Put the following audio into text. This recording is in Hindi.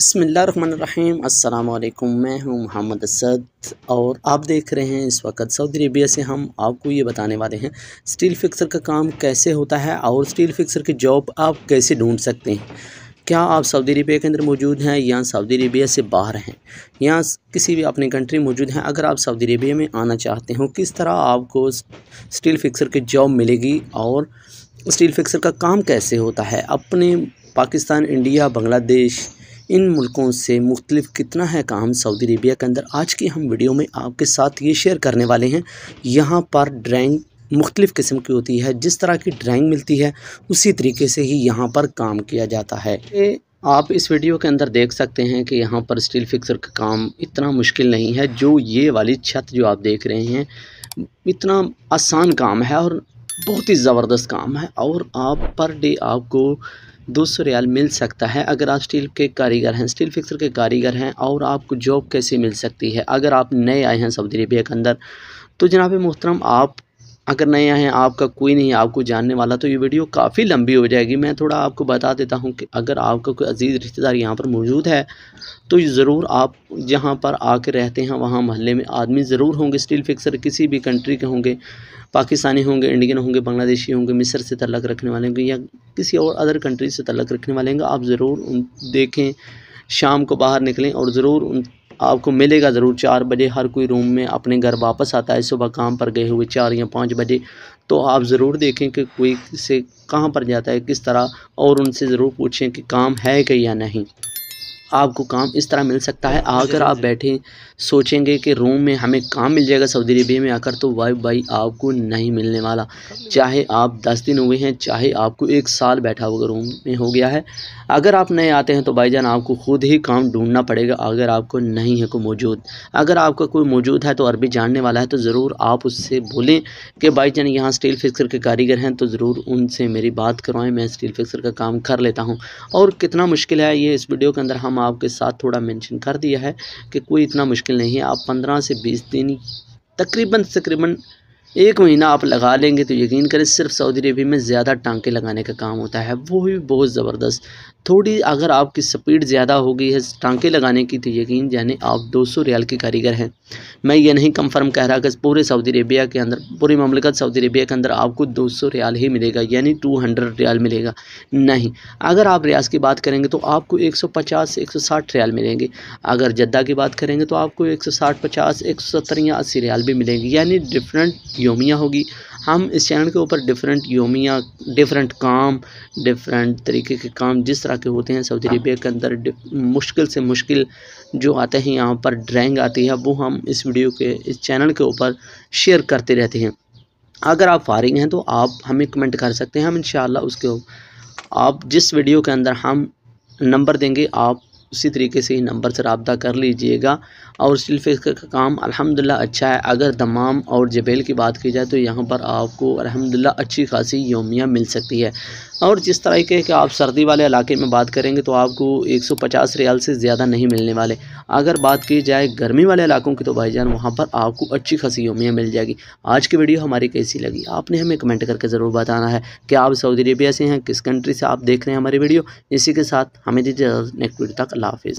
बसमीम् अल्लाम मैं हूं मोहम्मद असद और आप देख रहे हैं इस वक्त सऊदी अरबिया से हम आपको ये बताने वाले हैं स्टील फिक्सर का काम कैसे होता है और स्टील फिक्सर की जॉब आप कैसे ढूंढ सकते हैं क्या आप सऊदी अरबिया के अंदर मौजूद हैं या सऊदी अरबिया से बाहर हैं या किसी भी अपनी कंट्री मौजूद हैं अगर आप सऊदी अरबिया में आना चाहते हो किस तरह आपको स्टील फिक्सर की जॉब मिलेगी और स्टील फिक्सर का काम कैसे होता है अपने पाकिस्तान इंडिया बांग्लादेश इन मुल्कों से मुख्तलिफ कितना है काम सऊदी अरेबिया के अंदर आज की हम वीडियो में आपके साथ ये शेयर करने वाले हैं यहाँ पर ड्राइंग मुख्तलिफ़ किस्म की होती है जिस तरह की ड्राइंग मिलती है उसी तरीके से ही यहाँ पर काम किया जाता है आप इस वीडियो के अंदर देख सकते हैं कि यहाँ पर स्टील फिक्सर का काम इतना मुश्किल नहीं है जो ये वाली छत जो आप देख रहे हैं इतना आसान काम है और बहुत ही ज़बरदस्त काम है और आप पर डे आपको दो सौ रियाल मिल सकता है अगर आप स्टील के कारीगर हैं स्टील फिक्सर के कारीगर हैं और आपको जॉब कैसे मिल सकती है अगर आप नए आए हैं सऊदी अरेबिया के अंदर तो जनाब मोहतरम आप अगर नया है आपका कोई नहीं आपको जानने वाला तो ये वीडियो काफ़ी लंबी हो जाएगी मैं थोड़ा आपको बता देता हूँ कि अगर आपका कोई अजीज़ रिश्तेदार यहाँ पर मौजूद है तो ज़रूर आप जहाँ पर आके रहते हैं वहाँ महल्ले में आदमी ज़रूर होंगे स्टील फिक्सर किसी भी कंट्री के होंगे पाकिस्तानी होंगे इंडियन होंगे बांग्लादेशी होंगे मिस्र से तलक रखने वाले होंगे या किसी और अदर कंट्री से तलक रखने वाले होंगे आप ज़रूर उन देखें शाम को बाहर निकलें और ज़रूर उन आपको मिलेगा ज़रूर चार बजे हर कोई रूम में अपने घर वापस आता है सुबह काम पर गए हुए चार या पाँच बजे तो आप ज़रूर देखें कि कोई से कहाँ पर जाता है किस तरह और उनसे ज़रूर पूछें कि काम है कि या नहीं आपको काम इस तरह मिल सकता है अगर आप बैठे सोचेंगे कि रूम में हमें काम मिल जाएगा सऊदी अरबिया में आकर तो वाई भाई आपको नहीं मिलने वाला चाहे आप दस दिन हुए हैं चाहे आपको एक साल बैठा हुआ रूम में हो गया है अगर आप नए आते हैं तो भाई जान आपको ख़ुद ही काम ढूंढना पड़ेगा अगर आपको नहीं है कोई मौजूद अगर आपका कोई मौजूद है तो अरबी जानने वाला है तो ज़रूर आप उससे बोलें कि भाई जान यहाँ स्टील फिक्सर के कारीगर हैं तो ज़रूर उनसे मेरी बात करवाएँ मैं स्टील फिक्सर का काम कर लेता हूँ और कितना मुश्किल है ये इस वीडियो के अंदर हम आपके साथ थोड़ा मेंशन कर दिया है कि कोई इतना मुश्किल नहीं है आप पंद्रह से बीस दिन तकरीबन तकरीबन एक महीना आप लगा लेंगे तो यकीन करें सिर्फ सऊदी अरेबिया में ज़्यादा टांके लगाने का काम होता है वो भी बहुत ज़बरदस्त थोड़ी अगर आपकी स्पीड ज़्यादा हो गई है टांके लगाने की तो यकीन जाने आप 200 रियाल के कारीगर हैं मैं ये नहीं कंफर्म कह रहा कि पूरे सऊदी अरेबिया के अंदर पूरी ममलिकत सऊदी अरेबिया के अंदर आपको दो रियाल ही मिलेगा यानी टू रियाल मिलेगा नहीं अगर आप रियाज की बात करेंगे तो आपको एक से एक रियाल मिलेंगे अगर जद्दा की बात करेंगे तो आपको एक सौ साठ या अस्सी रियाल भी मिलेंगे यानी डिफरेंट योमिया होगी हम इस चैनल के ऊपर डिफरेंट योमिया डिफरेंट काम डिफरेंट तरीके के काम जिस तरह के होते हैं सऊदी अरबिया के अंदर मुश्किल से मुश्किल जो आते हैं यहाँ पर ड्राइंग आती है वो हम इस वीडियो के इस चैनल के ऊपर शेयर करते रहते हैं अगर आप फारिंग हैं तो आप हमें कमेंट कर सकते हैं हम इन उसके आप जिस वीडियो के अंदर हम नंबर देंगे आप उसी तरीके से ही नंबर से रबता कर लीजिएगा और स्टिल फेस का, काम अलहमदिल्ला अच्छा है अगर दमाम और जबेल की बात की जाए तो यहाँ पर आपको अलहमदिल्ला अच्छी खासी योमिया मिल सकती है और जिस तरह के कि आप सर्दी वाले इलाके में बात करेंगे तो आपको 150 रियाल से ज़्यादा नहीं मिलने वाले अगर बात की जाए गर्मी वाले इलाकों की तो भाईजान वहाँ पर आपको अच्छी खासी योमिया मिल जाएगी आज की वीडियो हमारी कैसी लगी आपने हमें कमेंट करके ज़रूर बताना है कि आप सऊदी अरेबिया से हैं किस कंट्री से आप देख रहे हैं हमारी वीडियो इसी के साथ हमें दीजिए नेक्स्ट वीडियो तक Love is.